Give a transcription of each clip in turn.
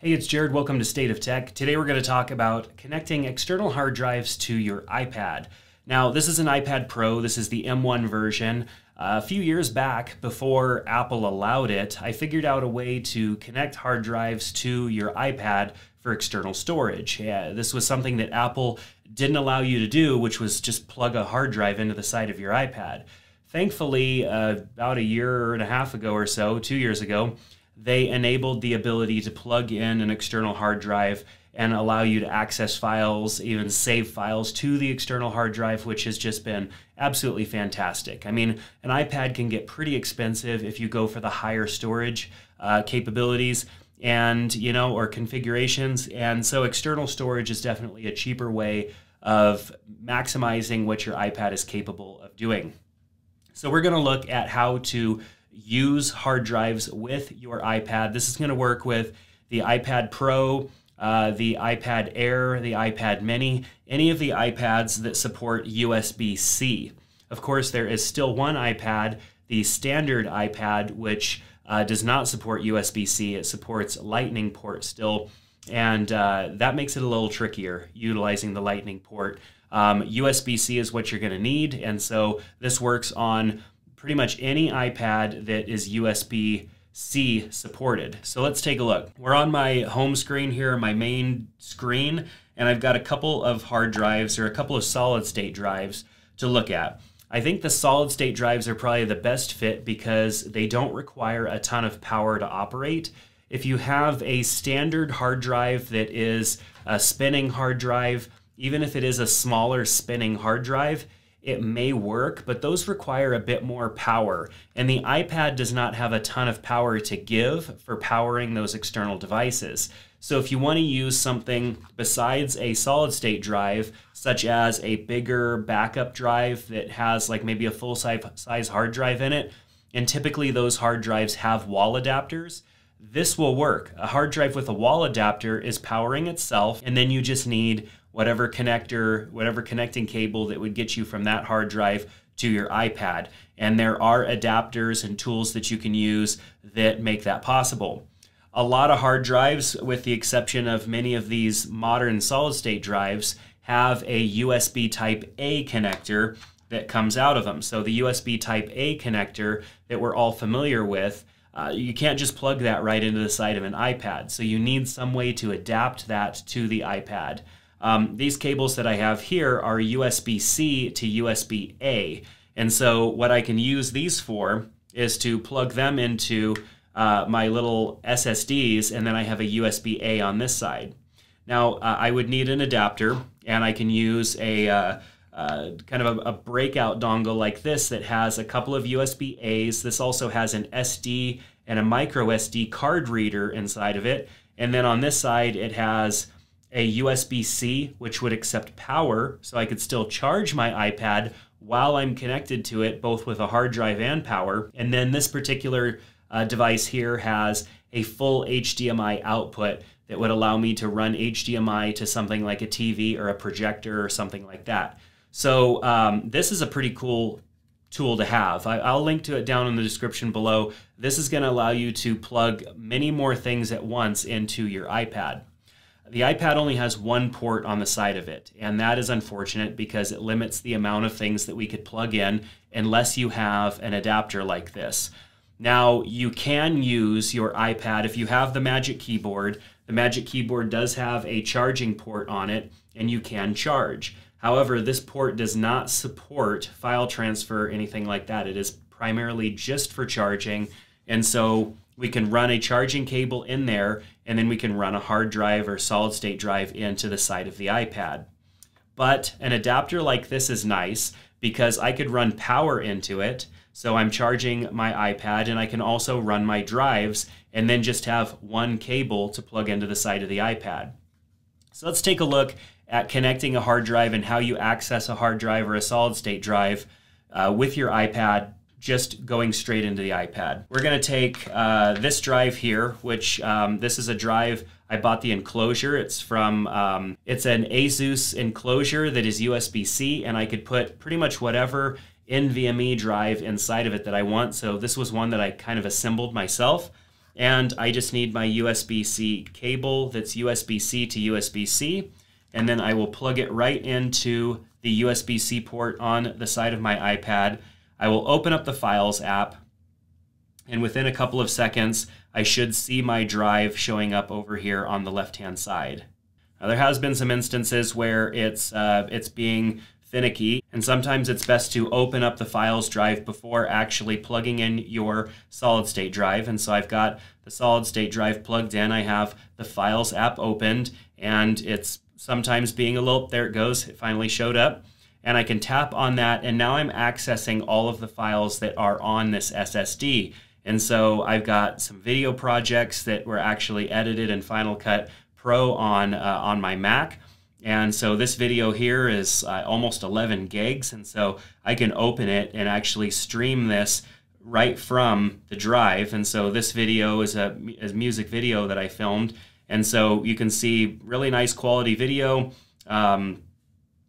Hey, it's Jared. Welcome to State of Tech. Today we're going to talk about connecting external hard drives to your iPad. Now, this is an iPad Pro, this is the M1 version. Uh, a few years back, before Apple allowed it, I figured out a way to connect hard drives to your iPad for external storage. Yeah, this was something that Apple didn't allow you to do, which was just plug a hard drive into the side of your iPad thankfully, uh, about a year and a half ago or so, two years ago, they enabled the ability to plug in an external hard drive and allow you to access files, even save files to the external hard drive, which has just been absolutely fantastic. I mean, an iPad can get pretty expensive if you go for the higher storage uh, capabilities and, you know, or configurations. And so external storage is definitely a cheaper way of maximizing what your iPad is capable of doing. So we're going to look at how to use hard drives with your iPad. This is going to work with the iPad Pro, uh, the iPad Air, the iPad Mini, any of the iPads that support USB-C. Of course, there is still one iPad, the standard iPad, which uh, does not support USB-C. It supports Lightning port still, and uh, that makes it a little trickier utilizing the Lightning port. Um, USB-C is what you're going to need, and so this works on pretty much any iPad that is USB. C supported. So let's take a look. We're on my home screen here, my main screen, and I've got a couple of hard drives or a couple of solid state drives to look at. I think the solid state drives are probably the best fit because they don't require a ton of power to operate. If you have a standard hard drive that is a spinning hard drive, even if it is a smaller spinning hard drive, it may work, but those require a bit more power. And the iPad does not have a ton of power to give for powering those external devices. So if you want to use something besides a solid state drive, such as a bigger backup drive that has like maybe a full size hard drive in it, and typically those hard drives have wall adapters. This will work. A hard drive with a wall adapter is powering itself, and then you just need whatever connector, whatever connecting cable that would get you from that hard drive to your iPad. And there are adapters and tools that you can use that make that possible. A lot of hard drives, with the exception of many of these modern solid state drives, have a USB Type A connector that comes out of them. So the USB Type A connector that we're all familiar with. Uh, you can't just plug that right into the side of an iPad. So you need some way to adapt that to the iPad. Um, these cables that I have here are USB-C to USB-A. And so what I can use these for is to plug them into uh, my little SSDs, and then I have a USB-A on this side. Now, uh, I would need an adapter, and I can use a uh, uh kind of a, a, breakout dongle like this that has a couple of USB-As. This also has an SD and a micro SD card reader inside of it. And then on this side, it has a USB C, which would accept power, so I could still charge my iPad while I'm connected to it, both with a hard drive and power. And then this particular uh, device here has a full HDMI output that would allow me to run HDMI to something like a TV or a projector or something like that. So um, this is a pretty cool tool to have. I, will link to it down in the description below. This is going to allow you to plug many more things at once into your iPad. The iPad only has one port on the side of it, and that is unfortunate because it limits the amount of things that we could plug in unless you have an adapter like this. Now, you can use your iPad if you have the Magic Keyboard. The Magic Keyboard does have a charging port on it, and you can charge. However, this port does not support file transfer, anything like that. It is primarily just for charging, and so we can run a charging cable in there, and then we can run a hard drive or solid state drive into the side of the iPad. But an adapter like this is nice because I could run power into it. So I'm charging my iPad and I can also run my drives and then just have one cable to plug into the side of the iPad. So let's take a look at connecting a hard drive and how you access a hard drive or a solid state drive uh, with your iPad just going straight into the iPad. We're gonna take uh, this drive here, which um, this is a drive I bought the enclosure. It's from um, it's an ASUS enclosure that is USB-C, and I could put pretty much whatever NVMe drive inside of it that I want. So this was one that I kind of assembled myself, and I just need my USB-C cable that's USB-C to USB-C, and then I will plug it right into the USB-C port on the side of my iPad. I will open up the Files app, and within a couple of seconds, I should see my drive showing up over here on the left-hand side. Now, there has been some instances where it's, uh, it's being finicky, and sometimes it's best to open up the Files drive before actually plugging in your solid-state drive. And so I've got the solid-state drive plugged in, I have the Files app opened, and it's sometimes being a little, there it goes, it finally showed up and I can tap on that, and now I'm accessing all of the files that are on this SSD. And so I've got some video projects that were actually edited in Final Cut Pro on, uh, on my Mac. And so this video here is uh, almost 11 gigs, and so I can open it and actually stream this right from the drive. And so this video is a, is music video that I filmed, and so you can see really nice quality video. Um,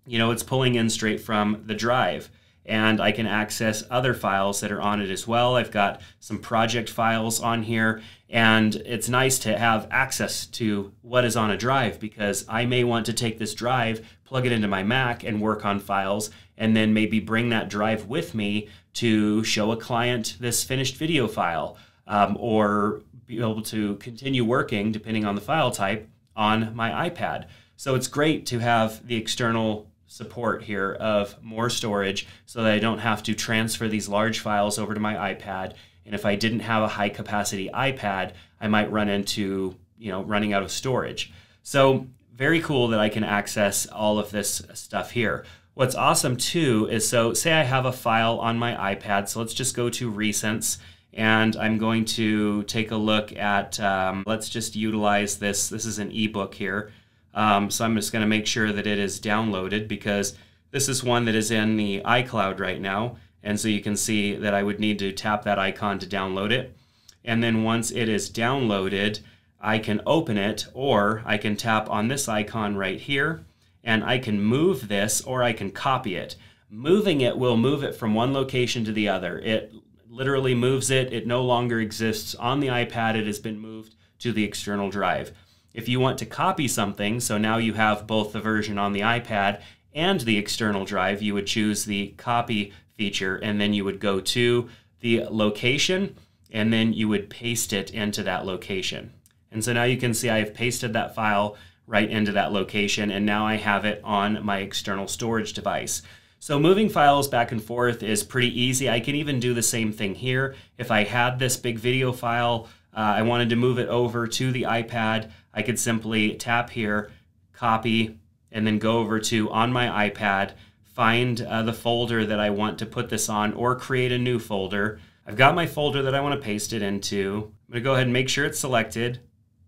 you know, it's pulling in straight from the drive. And I can access other files that are on it as well. I've got some project files on here. And it's nice to have access to what is on a drive because I may want to take this drive, plug it into my Mac, and work on files, and then maybe bring that drive with me to show a client this finished video file um, or be able to continue working, depending on the file type, on my iPad. So it's great to have the external support here of more storage so that I don't have to transfer these large files over to my iPad. And if I didn't have a high capacity iPad, I might run into, you know, running out of storage. So very cool that I can access all of this stuff here. What's awesome too is so say I have a file on my iPad. So let's just go to Recents and I'm going to take a look at, um, let's just utilize this. This is an ebook here. Um, so I'm just going to make sure that it is downloaded because this is one that is in the iCloud right now. And so you can see that I would need to tap that icon to download it. And then once it is downloaded, I can open it or I can tap on this icon right here and I can move this or I can copy it. Moving it will move it from one location to the other. It literally moves it. It no longer exists on the iPad. It has been moved to the external drive. If you want to copy something, so now you have both the version on the iPad and the external drive, you would choose the copy feature and then you would go to the location and then you would paste it into that location. And so now you can see I have pasted that file right into that location and now I have it on my external storage device. So moving files back and forth is pretty easy. I can even do the same thing here. If I had this big video file, uh, I wanted to move it over to the iPad, I could simply tap here, copy, and then go over to on my iPad, find uh, the folder that I want to put this on or create a new folder. I've got my folder that I want to paste it into. I'm going to go ahead and make sure it's selected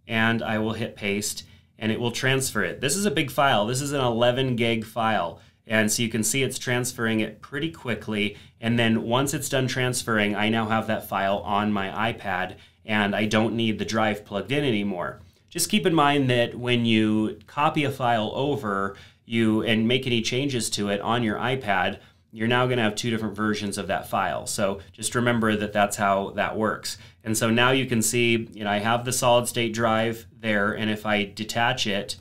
and I will hit paste and it will transfer it. This is a big file. This is an 11 gig file. And so you can see it's transferring it pretty quickly. And then once it's done transferring, I now have that file on my iPad and I don't need the drive plugged in anymore just keep in mind that when you copy a file over you and make any changes to it on your iPad, you're now going to have two different versions of that file. So just remember that that's how that works. And so now you can see, you know, I have the solid state drive there, and if I detach it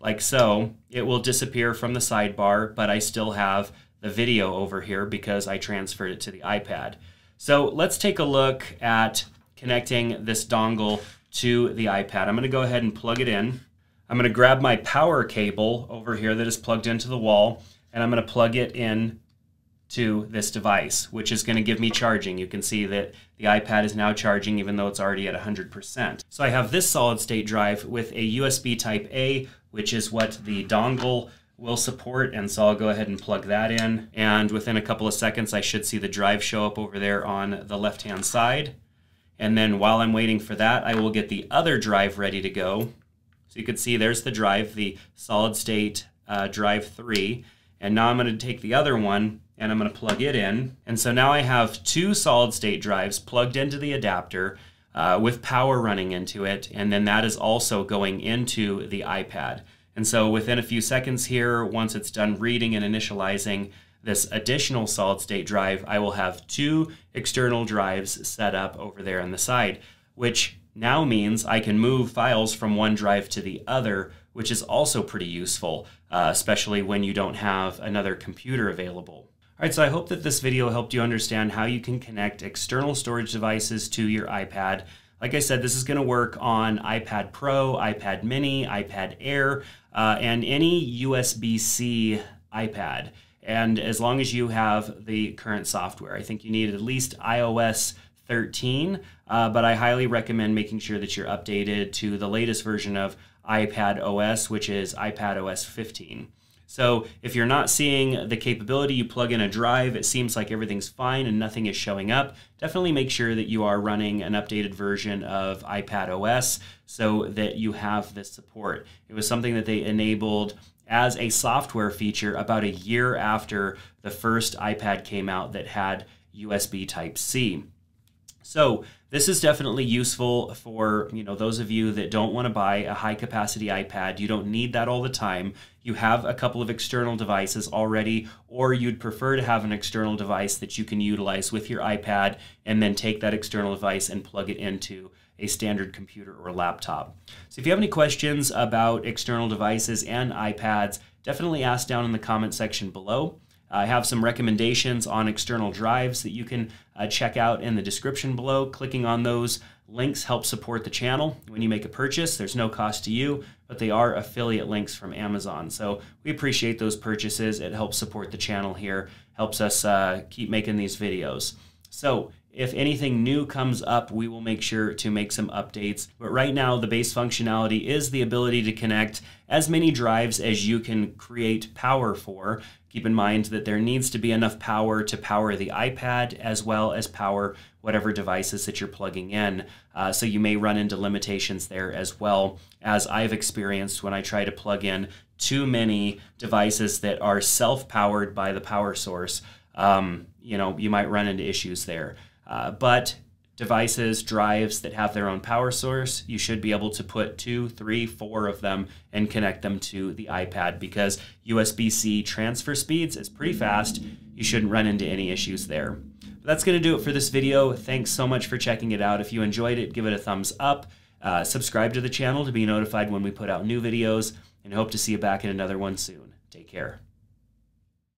like so, it will disappear from the sidebar, but I still have the video over here because I transferred it to the iPad. So let's take a look at connecting this dongle to the iPad. I'm going to go ahead and plug it in. I'm going to grab my power cable over here that is plugged into the wall, and I'm going to plug it in to this device, which is going to give me charging. You can see that the iPad is now charging even though it's already at 100%. So I have this solid state drive with a USB type A, which is what the dongle will support. And so I'll go ahead and plug that in. And within a couple of seconds, I should see the drive show up over there on the left-hand side. And then while I'm waiting for that, I will get the other drive ready to go. So you can see there's the drive, the solid state uh, drive three. And now I'm gonna take the other one and I'm gonna plug it in. And so now I have two solid state drives plugged into the adapter uh, with power running into it. And then that is also going into the iPad. And so within a few seconds here, once it's done reading and initializing, this additional solid state drive, I will have two external drives set up over there on the side, which now means I can move files from one drive to the other, which is also pretty useful, uh, especially when you don't have another computer available. All right, so I hope that this video helped you understand how you can connect external storage devices to your iPad. Like I said, this is going to work on iPad Pro, iPad Mini, iPad Air, uh, and any USB-C iPad. And as long as you have the current software, I think you need at least iOS 13. Uh, but I highly recommend making sure that you're updated to the latest version of iPad OS, which is iPad OS 15. So if you're not seeing the capability, you plug in a drive, it seems like everything's fine and nothing is showing up. Definitely make sure that you are running an updated version of iPad OS so that you have this support. It was something that they enabled as a software feature about a year after the first iPad came out that had USB Type C. So this is definitely useful for you know those of you that don't want to buy a high capacity iPad. You don't need that all the time. You have a couple of external devices already, or you'd prefer to have an external device that you can utilize with your iPad and then take that external device and plug it into a standard computer or laptop. So if you have any questions about external devices and iPads, definitely ask down in the comment section below. I have some recommendations on external drives that you can uh, check out in the description below. Clicking on those links helps support the channel. When you make a purchase, there's no cost to you, but they are affiliate links from Amazon. So we appreciate those purchases. It helps support the channel here, helps us uh, keep making these videos. So if anything new comes up, we will make sure to make some updates. But right now, the base functionality is the ability to connect as many drives as you can create power for. Keep in mind that there needs to be enough power to power the iPad as well as power whatever devices that you're plugging in. Uh, so you may run into limitations there as well, as I've experienced when I try to plug in too many devices that are self powered by the power source. Um, you know, you might run into issues there. Uh, but devices, drives that have their own power source, you should be able to put two, three, four of them and connect them to the iPad because USB C transfer speeds is pretty fast. You shouldn't run into any issues there. But that's going to do it for this video. Thanks so much for checking it out. If you enjoyed it, give it a thumbs up. Uh, subscribe to the channel to be notified when we put out new videos and hope to see you back in another one soon. Take care.